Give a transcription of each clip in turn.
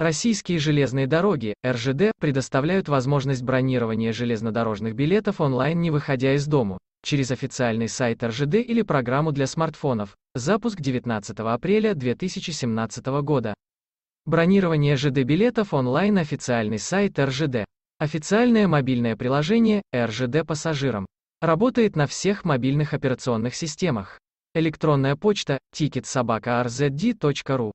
Российские железные дороги, РЖД, предоставляют возможность бронирования железнодорожных билетов онлайн не выходя из дому, через официальный сайт РЖД или программу для смартфонов, запуск 19 апреля 2017 года. Бронирование ЖД билетов онлайн официальный сайт РЖД. Официальное мобильное приложение РЖД пассажирам. Работает на всех мобильных операционных системах. Электронная почта ticketsobaka.rzd.ru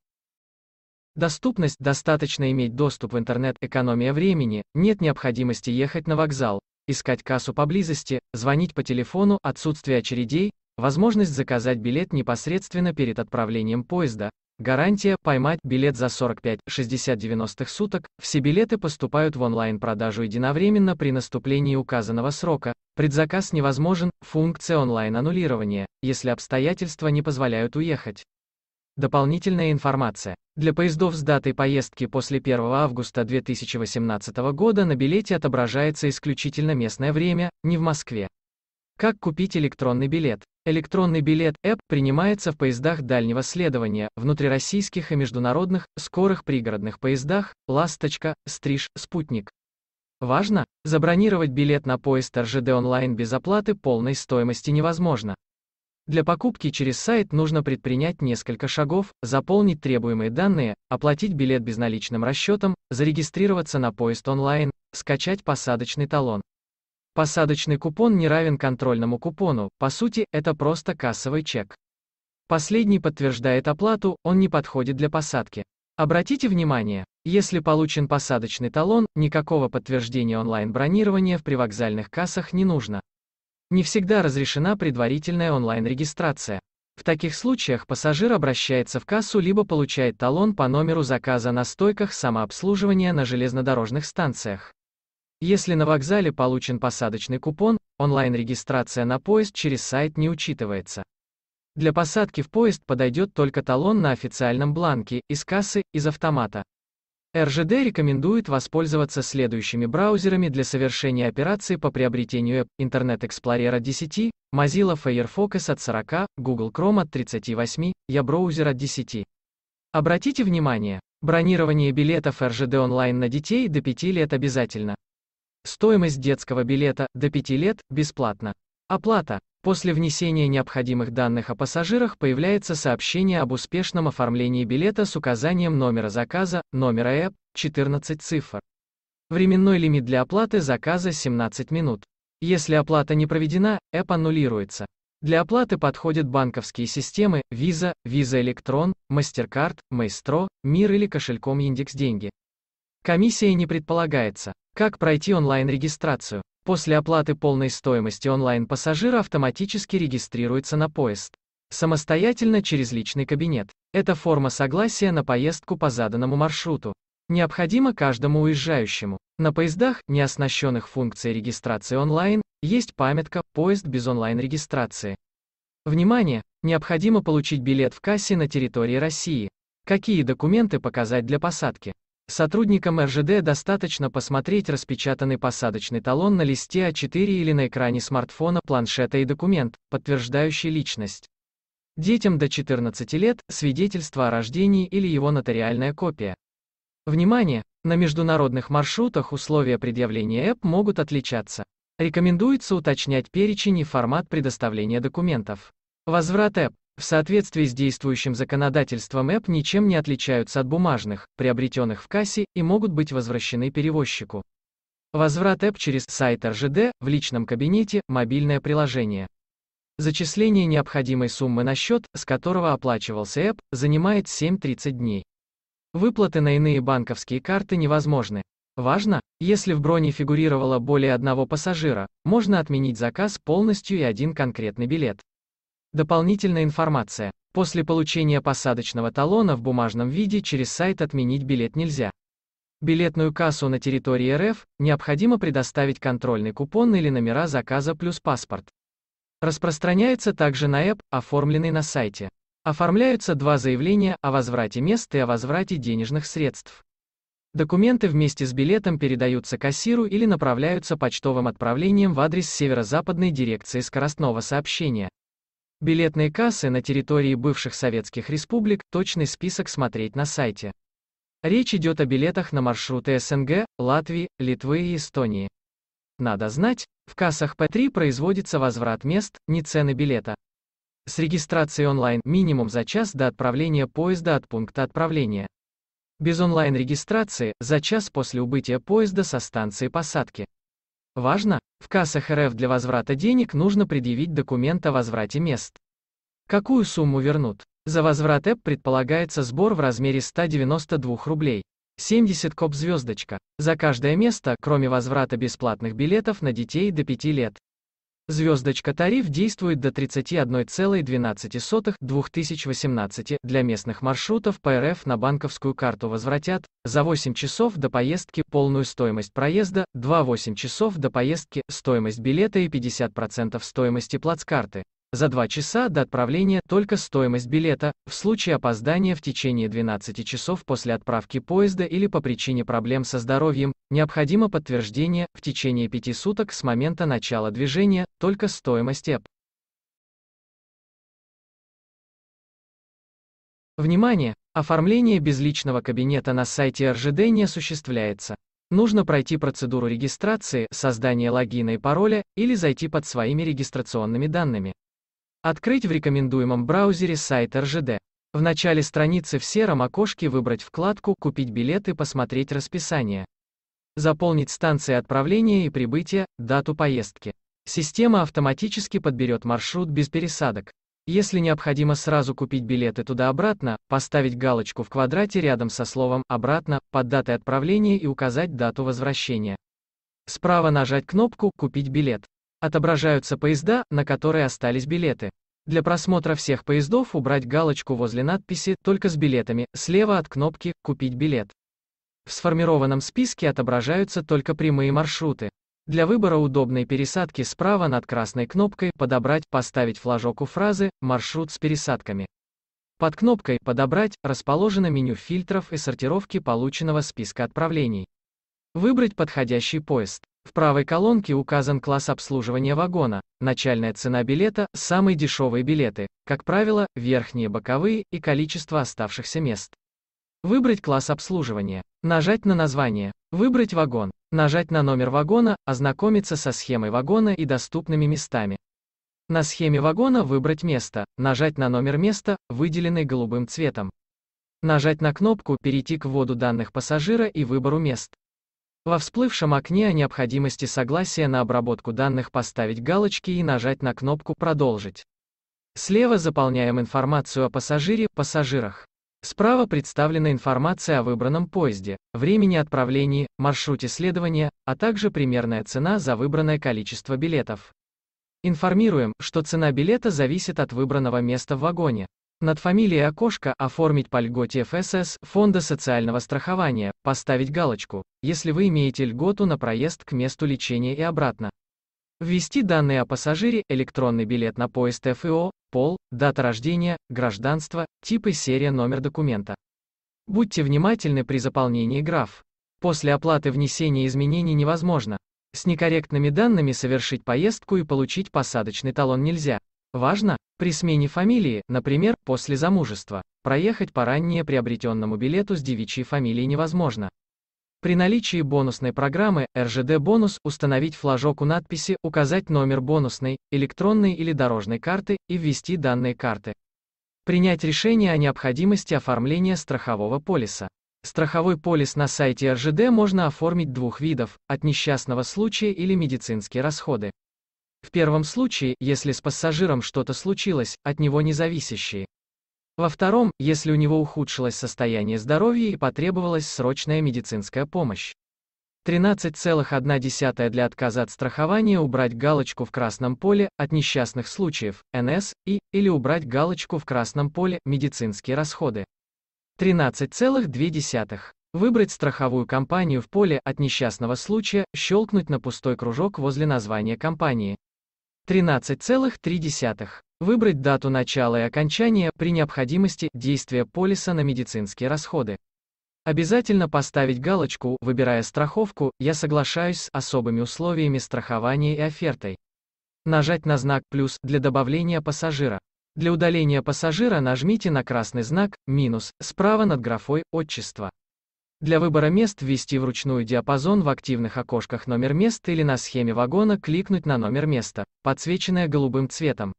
Доступность, достаточно иметь доступ в интернет, экономия времени, нет необходимости ехать на вокзал, искать кассу поблизости, звонить по телефону, отсутствие очередей, возможность заказать билет непосредственно перед отправлением поезда, гарантия поймать билет за 45-60-90 суток, все билеты поступают в онлайн-продажу единовременно при наступлении указанного срока, предзаказ невозможен, функция онлайн-аннулирования, если обстоятельства не позволяют уехать. Дополнительная информация. Для поездов с датой поездки после 1 августа 2018 года на билете отображается исключительно местное время, не в Москве. Как купить электронный билет? Электронный билет ЭП принимается в поездах дальнего следования, внутрироссийских и международных, скорых пригородных поездах, «Ласточка», «Стриж», «Спутник». Важно, забронировать билет на поезд РЖД онлайн без оплаты полной стоимости невозможно. Для покупки через сайт нужно предпринять несколько шагов, заполнить требуемые данные, оплатить билет безналичным расчетом, зарегистрироваться на поезд онлайн, скачать посадочный талон. Посадочный купон не равен контрольному купону, по сути, это просто кассовый чек. Последний подтверждает оплату, он не подходит для посадки. Обратите внимание, если получен посадочный талон, никакого подтверждения онлайн-бронирования в привокзальных кассах не нужно. Не всегда разрешена предварительная онлайн-регистрация. В таких случаях пассажир обращается в кассу либо получает талон по номеру заказа на стойках самообслуживания на железнодорожных станциях. Если на вокзале получен посадочный купон, онлайн-регистрация на поезд через сайт не учитывается. Для посадки в поезд подойдет только талон на официальном бланке, из кассы, из автомата. РЖД рекомендует воспользоваться следующими браузерами для совершения операции по приобретению App Internet Explorer от 10, Mozilla Firefox от 40, Google Chrome от 38, Я-браузер от 10. Обратите внимание, бронирование билетов РЖД онлайн на детей до 5 лет обязательно. Стоимость детского билета до 5 лет бесплатно. Оплата. После внесения необходимых данных о пассажирах появляется сообщение об успешном оформлении билета с указанием номера заказа, номера ЭП, 14 цифр. Временной лимит для оплаты заказа 17 минут. Если оплата не проведена, ЭП аннулируется. Для оплаты подходят банковские системы Visa, Visa Electron, MasterCard, Maestro, Мир или кошельком Индекс Деньги. Комиссия не предполагается. Как пройти онлайн-регистрацию? После оплаты полной стоимости онлайн-пассажир автоматически регистрируется на поезд. Самостоятельно через личный кабинет. Это форма согласия на поездку по заданному маршруту. Необходимо каждому уезжающему. На поездах, не оснащенных функцией регистрации онлайн, есть памятка «Поезд без онлайн-регистрации». Внимание! Необходимо получить билет в кассе на территории России. Какие документы показать для посадки? Сотрудникам РЖД достаточно посмотреть распечатанный посадочный талон на листе А4 или на экране смартфона, планшета и документ, подтверждающий личность. Детям до 14 лет – свидетельство о рождении или его нотариальная копия. Внимание! На международных маршрутах условия предъявления ЭП могут отличаться. Рекомендуется уточнять перечень и формат предоставления документов. Возврат ЭП в соответствии с действующим законодательством ЭП ничем не отличаются от бумажных, приобретенных в кассе, и могут быть возвращены перевозчику. Возврат ЭП через сайт РЖД, в личном кабинете, мобильное приложение. Зачисление необходимой суммы на счет, с которого оплачивался ЭП, занимает 7-30 дней. Выплаты на иные банковские карты невозможны. Важно, если в броне фигурировало более одного пассажира, можно отменить заказ полностью и один конкретный билет. Дополнительная информация. После получения посадочного талона в бумажном виде через сайт отменить билет нельзя. Билетную кассу на территории РФ необходимо предоставить контрольный купон или номера заказа плюс паспорт. Распространяется также на ЭП, оформленный на сайте. Оформляются два заявления о возврате мест и о возврате денежных средств. Документы вместе с билетом передаются кассиру или направляются почтовым отправлением в адрес Северо-Западной дирекции скоростного сообщения. Билетные кассы на территории бывших советских республик, точный список смотреть на сайте. Речь идет о билетах на маршруты СНГ, Латвии, Литвы и Эстонии. Надо знать, в кассах P3 производится возврат мест, не цены билета. С регистрацией онлайн минимум за час до отправления поезда от пункта отправления. Без онлайн-регистрации, за час после убытия поезда со станции посадки. Важно, в кассах РФ для возврата денег нужно предъявить документ о возврате мест. Какую сумму вернут? За возврат ЭП предполагается сбор в размере 192 рублей. 70 коп звездочка. За каждое место, кроме возврата бесплатных билетов на детей до 5 лет. Звездочка тариф действует до 31,12 2018 для местных маршрутов по РФ на банковскую карту возвратят за 8 часов до поездки полную стоимость проезда, 2-8 часов до поездки стоимость билета и 50% стоимости плацкарты. За два часа до отправления только стоимость билета, в случае опоздания в течение 12 часов после отправки поезда или по причине проблем со здоровьем, необходимо подтверждение, в течение пяти суток с момента начала движения, только стоимость ЭП. Внимание! Оформление безличного кабинета на сайте РЖД не осуществляется. Нужно пройти процедуру регистрации, создания логина и пароля, или зайти под своими регистрационными данными. Открыть в рекомендуемом браузере сайт РЖД. В начале страницы в сером окошке выбрать вкладку «Купить билеты», посмотреть расписание. Заполнить станции отправления и прибытия, дату поездки. Система автоматически подберет маршрут без пересадок. Если необходимо сразу купить билеты туда-обратно, поставить галочку в квадрате рядом со словом «обратно» под датой отправления и указать дату возвращения. Справа нажать кнопку «Купить билет» отображаются поезда, на которые остались билеты. Для просмотра всех поездов убрать галочку возле надписи «Только с билетами» слева от кнопки «Купить билет». В сформированном списке отображаются только прямые маршруты. Для выбора удобной пересадки справа над красной кнопкой «Подобрать» поставить флажок у фразы «Маршрут с пересадками». Под кнопкой «Подобрать» расположено меню фильтров и сортировки полученного списка отправлений. Выбрать подходящий поезд. В правой колонке указан класс обслуживания вагона, начальная цена билета, самые дешевые билеты, как правило, верхние боковые и количество оставшихся мест. Выбрать класс обслуживания. Нажать на название. Выбрать вагон. Нажать на номер вагона, ознакомиться со схемой вагона и доступными местами. На схеме вагона выбрать место, нажать на номер места, выделенный голубым цветом. Нажать на кнопку «Перейти к вводу данных пассажира» и выбору мест. Во всплывшем окне о необходимости согласия на обработку данных поставить галочки и нажать на кнопку «Продолжить». Слева заполняем информацию о пассажире, пассажирах. Справа представлена информация о выбранном поезде, времени отправлений, маршруте следования, а также примерная цена за выбранное количество билетов. Информируем, что цена билета зависит от выбранного места в вагоне. Над фамилией окошко «Оформить по льготе ФСС» Фонда социального страхования, поставить галочку, если вы имеете льготу на проезд к месту лечения и обратно. Ввести данные о пассажире, электронный билет на поезд ФИО, пол, дата рождения, гражданство, тип и серия номер документа. Будьте внимательны при заполнении граф. После оплаты внесения изменений невозможно. С некорректными данными совершить поездку и получить посадочный талон нельзя. Важно, при смене фамилии, например, после замужества, проехать по ранее приобретенному билету с девичьей фамилией невозможно. При наличии бонусной программы «РЖД Бонус» установить флажок у надписи, указать номер бонусной, электронной или дорожной карты и ввести данные карты. Принять решение о необходимости оформления страхового полиса. Страховой полис на сайте РЖД можно оформить двух видов – от несчастного случая или медицинские расходы. В первом случае, если с пассажиром что-то случилось, от него не зависящее. Во втором, если у него ухудшилось состояние здоровья и потребовалась срочная медицинская помощь. 13,1 для отказа от страхования убрать галочку в красном поле от несчастных случаев, НС, и, или убрать галочку в красном поле медицинские расходы. 13,2. Выбрать страховую компанию в поле от несчастного случая, щелкнуть на пустой кружок возле названия компании. 13,3. Выбрать дату начала и окончания при необходимости действия полиса на медицинские расходы. Обязательно поставить галочку, выбирая страховку, я соглашаюсь с особыми условиями страхования и офертой. Нажать на знак «плюс» для добавления пассажира. Для удаления пассажира нажмите на красный знак «минус» справа над графой «Отчество». Для выбора мест ввести вручную диапазон в активных окошках номер места или на схеме вагона кликнуть на номер места, подсвеченное голубым цветом.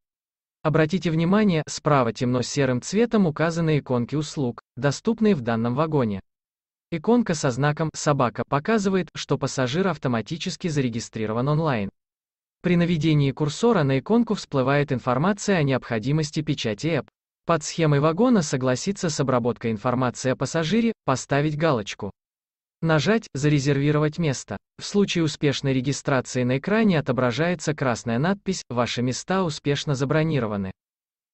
Обратите внимание, справа темно-серым цветом указаны иконки услуг, доступные в данном вагоне. Иконка со знаком «собака» показывает, что пассажир автоматически зарегистрирован онлайн. При наведении курсора на иконку всплывает информация о необходимости печати app. Под схемой вагона согласиться с обработкой информации о пассажире, поставить галочку. Нажать «Зарезервировать место». В случае успешной регистрации на экране отображается красная надпись «Ваши места успешно забронированы».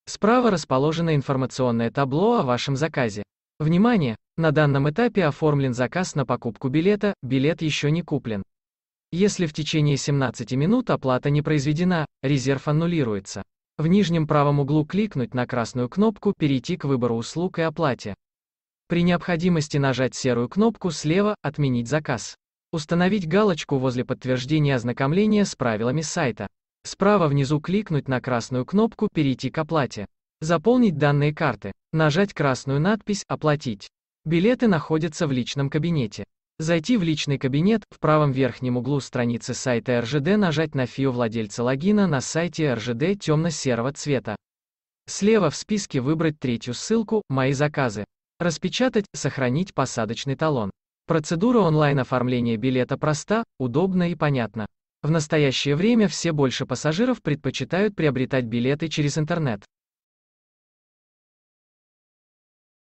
Справа расположено информационное табло о вашем заказе. Внимание! На данном этапе оформлен заказ на покупку билета, билет еще не куплен. Если в течение 17 минут оплата не произведена, резерв аннулируется. В нижнем правом углу кликнуть на красную кнопку «Перейти к выбору услуг и оплате». При необходимости нажать серую кнопку слева «Отменить заказ». Установить галочку возле подтверждения ознакомления с правилами сайта. Справа внизу кликнуть на красную кнопку «Перейти к оплате». Заполнить данные карты. Нажать красную надпись «Оплатить». Билеты находятся в личном кабинете. Зайти в личный кабинет, в правом верхнем углу страницы сайта РЖД нажать на фио владельца логина на сайте РЖД темно-серого цвета. Слева в списке выбрать третью ссылку «Мои заказы». Распечатать, сохранить посадочный талон. Процедура онлайн-оформления билета проста, удобна и понятна. В настоящее время все больше пассажиров предпочитают приобретать билеты через интернет.